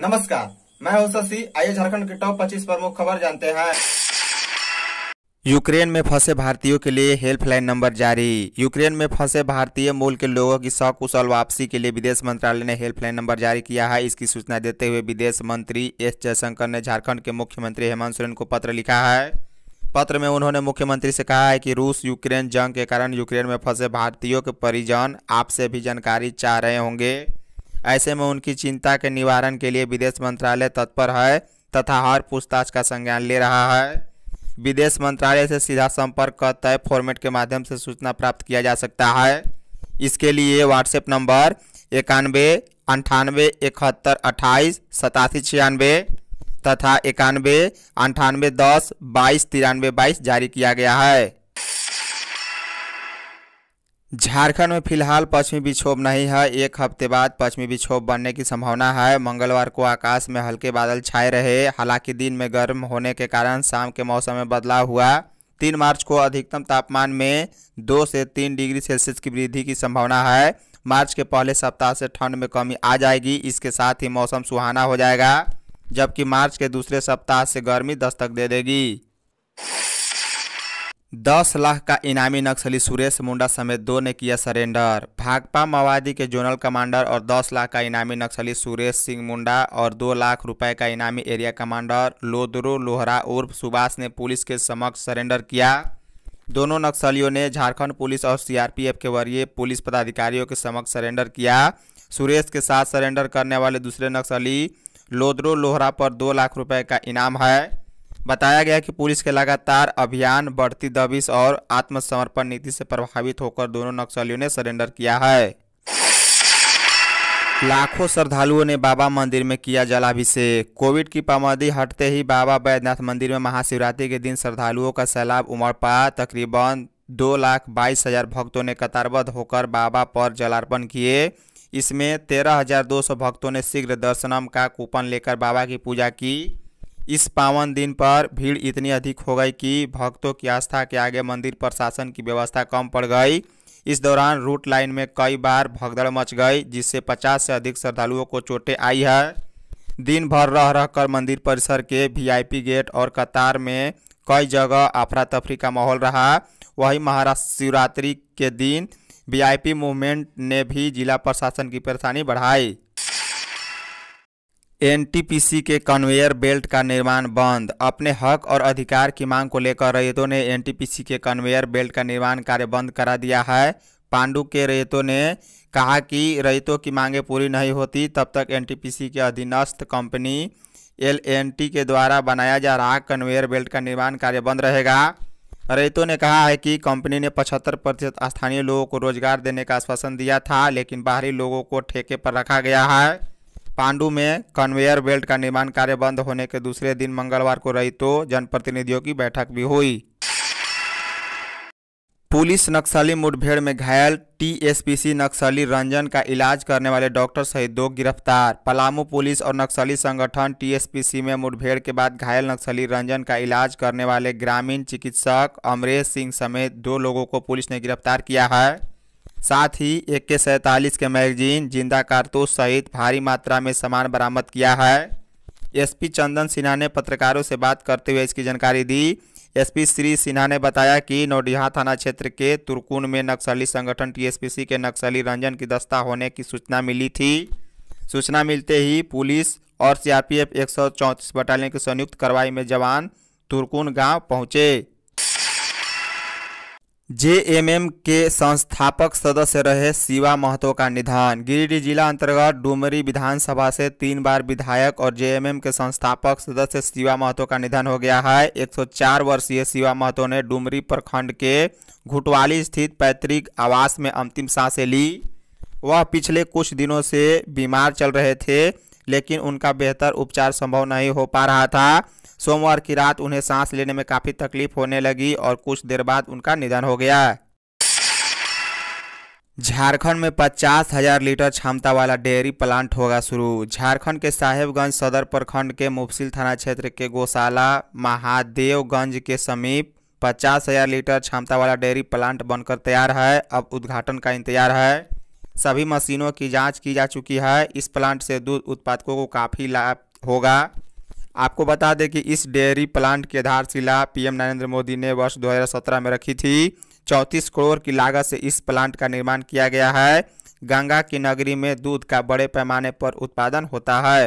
नमस्कार मैं हूं शशि आइए झारखंड के टॉप 25 प्रमुख खबर जानते हैं यूक्रेन में फंसे भारतीयों के लिए हेल्पलाइन नंबर जारी यूक्रेन में फंसे भारतीय मूल के लोगों की सकुशल वापसी के लिए विदेश मंत्रालय ने हेल्पलाइन नंबर जारी किया है इसकी सूचना देते हुए विदेश मंत्री एस जयशंकर ने झारखंड के मुख्यमंत्री हेमंत सोरेन को पत्र लिखा है पत्र में उन्होंने मुख्यमंत्री से कहा है कि रूस यूक्रेन जंग के कारण यूक्रेन में फंसे भारतीयों के परिजन आपसे भी जानकारी चाह रहे होंगे ऐसे में उनकी चिंता के निवारण के लिए विदेश मंत्रालय तत्पर है तथा हर पूछताछ का संज्ञान ले रहा है विदेश मंत्रालय से सीधा संपर्क कर तय फॉर्मेट के माध्यम से सूचना प्राप्त किया जा सकता है इसके लिए व्हाट्सएप नंबर इक्यानवे अंठानवे इकहत्तर अट्ठाईस सतासी छियानवे तथा इक्यानवे अंठानवे दस बाईस तिरानवे बाईस जारी किया गया है झारखंड में फिलहाल पश्चिमी विक्षोभ नहीं है एक हफ्ते बाद पश्चिमी विक्षोभ बनने की संभावना है मंगलवार को आकाश में हल्के बादल छाए रहे हालांकि दिन में गर्म होने के कारण शाम के मौसम में बदलाव हुआ तीन मार्च को अधिकतम तापमान में दो से तीन डिग्री सेल्सियस की वृद्धि की संभावना है मार्च के पहले सप्ताह से ठंड में कमी आ जाएगी इसके साथ ही मौसम सुहाना हो जाएगा जबकि मार्च के दूसरे सप्ताह से गर्मी दस्तक दे देगी दस लाख का इनामी नक्सली सुरेश मुंडा समेत दो ने किया सरेंडर भाकपा माओवादी के जोनल कमांडर और दस लाख का इनामी नक्सली सुरेश सिंह मुंडा और दो लाख रुपए का इनामी एरिया कमांडर लोदरो लोहरा उर्फ सुभाष ने पुलिस के समक्ष सरेंडर किया दोनों नक्सलियों ने झारखंड पुलिस और सीआरपीएफ के वरीय पुलिस पदाधिकारियों के समक्ष सरेंडर किया सुरेश के साथ सरेंडर करने वाले दूसरे नक्सली लोदरो लोहरा पर दो लाख रुपये का इनाम है बताया गया कि पुलिस के लगातार अभियान बढ़ती दबिश और आत्मसमर्पण नीति से प्रभावित होकर दोनों नक्सलियों ने सरेंडर किया है लाखों श्रद्धालुओं ने बाबा मंदिर में किया जलाभिषेक कोविड की पाबंदी हटते ही बाबा बैद्यनाथ मंदिर में महाशिवरात्रि के दिन श्रद्धालुओं का सैलाब उमड़ पा तकरीबन दो लाख बाईस हजार भक्तों ने कतारबद्ध होकर बाबा पर जलार्पण किए इसमें तेरह हजार दो सौ भक्तों ने शीघ्र दर्शनम का कूपन लेकर बाबा की पूजा की इस पावन दिन पर भीड़ इतनी अधिक हो गई कि भक्तों की आस्था के आगे मंदिर प्रशासन की व्यवस्था कम पड़ गई इस दौरान रूट लाइन में कई बार भगदड़ मच गई जिससे 50 से अधिक श्रद्धालुओं को चोटें आई है दिन भर रह रह कर मंदिर परिसर के वीआईपी गेट और कतार में कई जगह अफरा तफरी का माहौल रहा वहीं महाराष्ट्र शिवरात्रि के दिन वीआईपी मूवमेंट ने भी जिला प्रशासन की परेशानी बढ़ाई एनटीपीसी के कन्वेयर बेल्ट का निर्माण बंद अपने हक और अधिकार की मांग को लेकर रेतों ने एनटीपीसी के कन्वेयर बेल्ट का निर्माण कार्य बंद करा दिया है पांडु के रेतों ने कहा कि रेतों की मांगें पूरी नहीं होती तब तक एनटीपीसी के अधीनस्थ कंपनी एलएनटी के द्वारा बनाया जा रहा कन्वेयर बेल्ट का निर्माण कार्य बंद रहेगा रेतों ने कहा है कि कंपनी ने पचहत्तर प्रतिशत स्थानीय लोगों को रोजगार देने का आश्वासन दिया था लेकिन बाहरी लोगों को ठेके पर रखा गया है पांडु में कन्वेयर बेल्ट का निर्माण कार्य बंद होने के दूसरे दिन मंगलवार को रही तो जनप्रतिनिधियों की बैठक भी हुई पुलिस नक्सली मुठभेड़ में घायल टीएसपीसी नक्सली रंजन का इलाज करने वाले डॉक्टर सहित दो गिरफ्तार पलामू पुलिस और नक्सली संगठन टीएसपीसी में मुठभेड़ के बाद घायल नक्सली रंजन का इलाज करने वाले ग्रामीण चिकित्सक अमरेश सिंह समेत दो लोगों को पुलिस ने गिरफ्तार किया है साथ ही एक के सैंतालीस के मैगजीन जिंदा कारतूस सहित भारी मात्रा में सामान बरामद किया है एसपी चंदन सिन्हा ने पत्रकारों से बात करते हुए इसकी जानकारी दी एसपी श्री सिन्हा ने बताया कि नौडिहा थाना क्षेत्र के तुरकुन में नक्सली संगठन टीएसपीसी के नक्सली रंजन की दस्ता होने की सूचना मिली थी सूचना मिलते ही पुलिस और सीआरपीएफ एक बटालियन की संयुक्त कार्रवाई में जवान तुरकुन गांव पहुंचे जेएमएम के संस्थापक सदस्य रहे शिवा महतो का निधन गिरिडीह जिला अंतर्गत डुमरी विधानसभा से तीन बार विधायक और जेएमएम के संस्थापक सदस्य शिवा महतो का निधन हो गया है 104 वर्षीय शिवा महतो ने डुमरी प्रखंड के घुटवाली स्थित पैतृक आवास में अंतिम सांसें ली वह पिछले कुछ दिनों से बीमार चल रहे थे लेकिन उनका बेहतर उपचार संभव नहीं हो पा रहा था सोमवार की रात उन्हें सांस लेने में काफ़ी तकलीफ होने लगी और कुछ देर बाद उनका निधन हो गया झारखंड में पचास हजार लीटर क्षमता वाला डेयरी प्लांट होगा शुरू झारखंड के साहेबगंज सदर प्रखंड के मुफसिल थाना क्षेत्र के गौशाला महादेवगंज के समीप पचास हजार लीटर क्षमता वाला डेयरी प्लांट बनकर तैयार है अब उद्घाटन का इंतजार है सभी मशीनों की जांच की जा चुकी है इस प्लांट से दूध उत्पादकों को काफ़ी लाभ होगा आपको बता दें कि इस डेयरी प्लांट की आधारशिला पीएम नरेंद्र मोदी ने वर्ष 2017 में रखी थी चौंतीस करोड़ की लागत से इस प्लांट का निर्माण किया गया है गंगा की नगरी में दूध का बड़े पैमाने पर उत्पादन होता है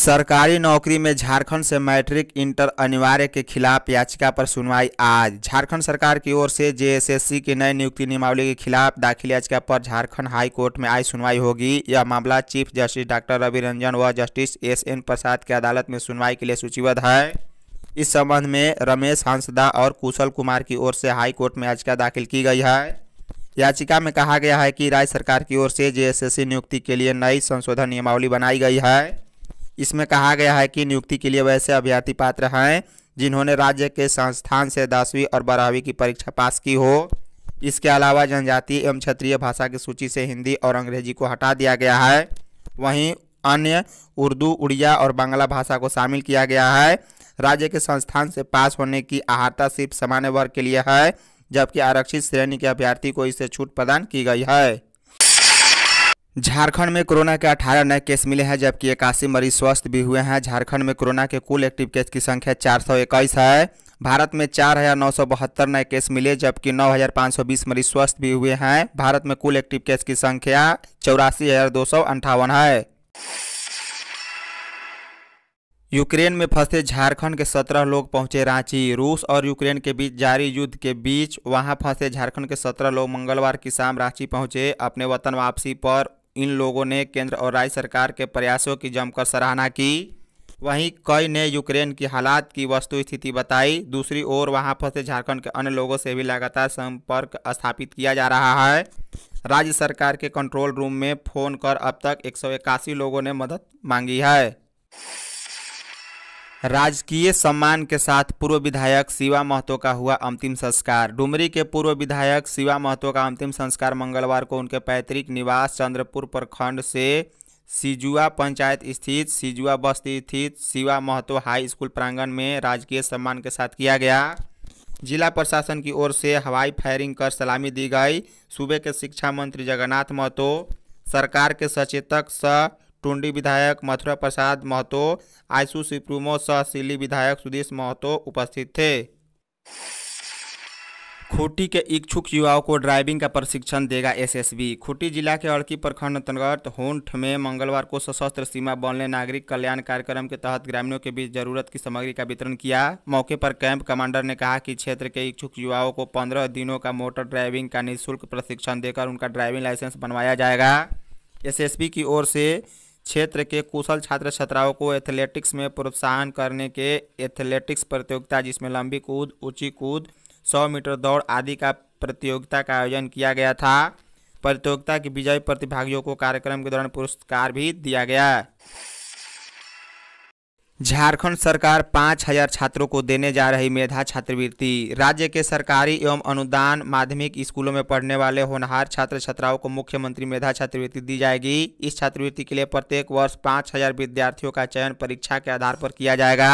सरकारी नौकरी में झारखंड से मैट्रिक इंटर अनिवार्य के खिलाफ याचिका पर सुनवाई आज झारखंड सरकार की ओर से जेएसएससी की नई नियुक्ति नियमावली के खिलाफ दाखिल याचिका पर झारखंड हाई कोर्ट में आज सुनवाई होगी यह मामला chief justice doctor Ravi Ranjan व जस्टिस एस एन प्रसाद की अदालत में सुनवाई के लिए सूचीबद्ध है इस संबंध में रमेश हंसदा और कुशल कुमार की ओर से हाईकोर्ट में याचिका दाखिल की गई है याचिका में कहा गया है कि राज्य सरकार की ओर से जे नियुक्ति के लिए नई संशोधन नियमावली बनाई गई है इसमें कहा गया है कि नियुक्ति के लिए वैसे अभ्यर्थी पात्र हैं जिन्होंने राज्य के संस्थान से दसवीं और बारहवीं की परीक्षा पास की हो इसके अलावा जनजातीय एवं क्षेत्रीय भाषा की सूची से हिंदी और अंग्रेजी को हटा दिया गया है वहीं अन्य उर्दू उड़िया और बांग्ला भाषा को शामिल किया गया है राज्य के संस्थान से पास होने की अहाता सिर्फ सामान्य वर्ग के लिए है जबकि आरक्षित श्रेणी के अभ्यर्थी को इससे छूट प्रदान की गई है झारखंड में कोरोना के 18 नए केस मिले हैं जबकि इक्यासी मरीज स्वस्थ भी हुए हैं झारखंड में कोरोना के कुल एक्टिव केस की संख्या चार है भारत में चार हजार नौ सौ बहत्तर नए केस मिले जबकि नौ हजार पाँच सौ बीस मरीज स्वस्थ भी हुए हैं भारत में कुल एक्टिव केस की संख्या चौरासी हजार दो सौ अंठावन है यूक्रेन में फंसे झारखंड के सत्रह लोग पहुंचे रांची रूस और यूक्रेन के बीच जारी युद्ध के बीच वहां फंसे झारखंड के सत्रह लोग मंगलवार की शाम रांची पहुंचे अपने वतन वापसी पर इन लोगों ने केंद्र और राज्य सरकार के प्रयासों की जमकर सराहना की वहीं कई ने यूक्रेन की हालात की वस्तु स्थिति बताई दूसरी ओर वहां फंसे झारखंड के अन्य लोगों से भी लगातार संपर्क स्थापित किया जा रहा है राज्य सरकार के कंट्रोल रूम में फोन कर अब तक एक लोगों ने मदद मांगी है राजकीय सम्मान के साथ पूर्व विधायक शिवा महतो का हुआ अंतिम संस्कार डुमरी के पूर्व विधायक शिवा महतो का अंतिम संस्कार मंगलवार को उनके पैतृक निवास चंद्रपुर प्रखंड से सिजुआ पंचायत स्थित सिजुआ बस्ती स्थित शिवा महतो हाई स्कूल प्रांगण में राजकीय सम्मान के साथ किया गया जिला प्रशासन की ओर से हवाई फायरिंग कर सलामी दी गई सूबे के शिक्षा मंत्री जगन्नाथ महतो सरकार के सचेतक स टुंडी विधायक मथुरा प्रसाद महतो आयसु सिप्रूमो सह सिली विधायक सुदेश महतो उपस्थित थे खूटी के इच्छुक युवाओं को ड्राइविंग का प्रशिक्षण देगा एसएसबी खूटी जिला के अड़की प्रखंड अंतर्गत होंठ में मंगलवार को सशस्त्र सीमा बल ने नागरिक कल्याण कार्यक्रम के तहत ग्रामीणों के बीच जरूरत की सामग्री का वितरण किया मौके पर कैंप कमांडर ने कहा कि क्षेत्र के इच्छुक युवाओं को पंद्रह दिनों का मोटर ड्राइविंग का निःशुल्क प्रशिक्षण देकर उनका ड्राइविंग लाइसेंस बनवाया जाएगा एस की ओर से क्षेत्र के कुशल छात्र छात्राओं को एथलेटिक्स में प्रोत्साहन करने के एथलेटिक्स प्रतियोगिता जिसमें लंबी कूद ऊंची कूद सौ मीटर दौड़ आदि का प्रतियोगिता का आयोजन किया गया था प्रतियोगिता के विजयी प्रतिभागियों को कार्यक्रम के दौरान पुरस्कार भी दिया गया झारखंड सरकार पाँच हजार छात्रों को देने जा रही मेधा छात्रवृत्ति राज्य के सरकारी एवं अनुदान माध्यमिक स्कूलों में पढ़ने वाले होनहार छात्र छात्राओं को मुख्यमंत्री मेधा छात्रवृत्ति दी जाएगी इस छात्रवृत्ति के लिए प्रत्येक वर्ष पाँच हजार विद्यार्थियों का चयन परीक्षा के आधार पर किया जाएगा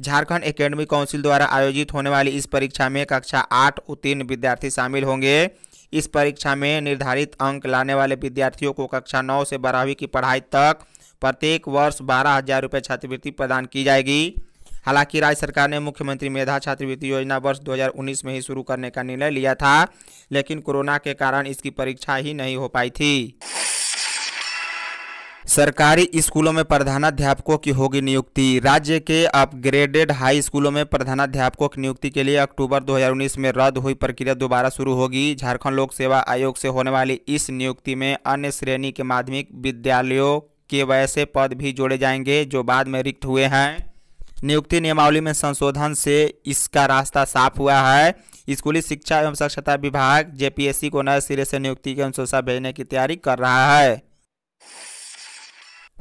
झारखंड एकेडमी काउंसिल द्वारा आयोजित होने वाली इस परीक्षा में कक्षा आठ उत्तीर्ण विद्यार्थी शामिल होंगे इस परीक्षा में निर्धारित अंक लाने वाले विद्यार्थियों को कक्षा नौ से बारहवीं की पढ़ाई तक प्रत्येक वर्ष बारह हजार रुपये छात्रवृत्ति प्रदान की जाएगी हालांकि राज्य सरकार ने मुख्यमंत्री मेधा छात्रवृत्ति योजना वर्ष 2019 में ही शुरू करने का निर्णय लिया था लेकिन कोरोना के कारण इसकी परीक्षा ही नहीं हो पाई थी सरकारी स्कूलों में प्रधानाध्यापकों की होगी नियुक्ति राज्य के अपग्रेडेड हाई स्कूलों में प्रधानाध्यापकों की नियुक्ति के लिए अक्टूबर 2019 में रद्द हुई प्रक्रिया दोबारा शुरू होगी झारखंड लोक सेवा आयोग से होने वाली इस नियुक्ति में अन्य श्रेणी के माध्यमिक विद्यालयों के वैसे पद भी जोड़े जाएंगे जो बाद में रिक्त हुए हैं नियुक्ति नियमावली में संशोधन से इसका रास्ता साफ हुआ है स्कूली शिक्षा एवं साक्षरता विभाग जेपीएससी को नए सिरे से नियुक्ति की अनुशंसा भेजने की तैयारी कर रहा है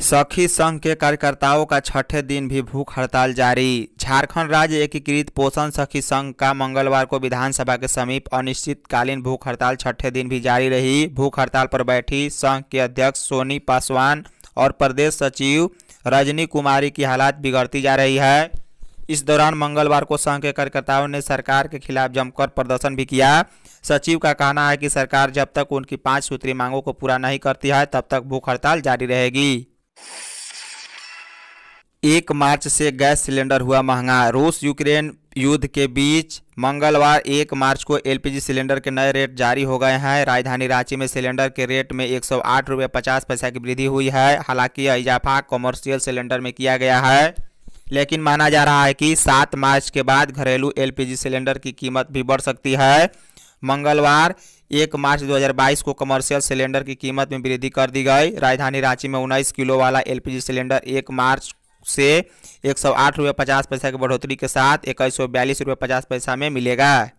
सखी संघ के कार्यकर्ताओं का छठे दिन भी भूख हड़ताल जारी झारखंड राज्य एकीकृत पोषण सखी संघ का मंगलवार को विधानसभा के समीप अनिश्चितकालीन भूख हड़ताल छठे दिन भी जारी रही भूख हड़ताल पर बैठी संघ के अध्यक्ष सोनी पासवान और प्रदेश सचिव रजनी कुमारी की हालात बिगड़ती जा रही है इस दौरान मंगलवार को संघ के कार्यकर्ताओं ने सरकार के खिलाफ जमकर प्रदर्शन भी किया सचिव का कहना है कि सरकार जब तक उनकी पांच सूत्री मांगों को पूरा नहीं करती है तब तक भूख हड़ताल जारी रहेगी एक मार्च से गैस सिलेंडर हुआ महंगा रूस यूक्रेन युद्ध के बीच मंगलवार एक मार्च को एलपीजी सिलेंडर के नए रेट जारी हो गए हैं राजधानी रांची में सिलेंडर के रेट में एक सौ आठ रुपये पचास पैसा की वृद्धि हुई है हालांकि यह इजाफा कॉमर्शियल सिलेंडर में किया गया है लेकिन माना जा रहा है कि सात मार्च के बाद घरेलू एलपीजी सिलेंडर की कीमत भी बढ़ सकती है मंगलवार एक मार्च 2022 को कमर्शियल सिलेंडर की कीमत में वृद्धि कर दी गई राजधानी रांची में उन्नीस किलो वाला एलपीजी सिलेंडर एक मार्च से एक सौ आठ रुपये पचास पैसा की बढ़ोतरी के साथ इक्कीस सौ बयालीस रुपये पचास पैसा में मिलेगा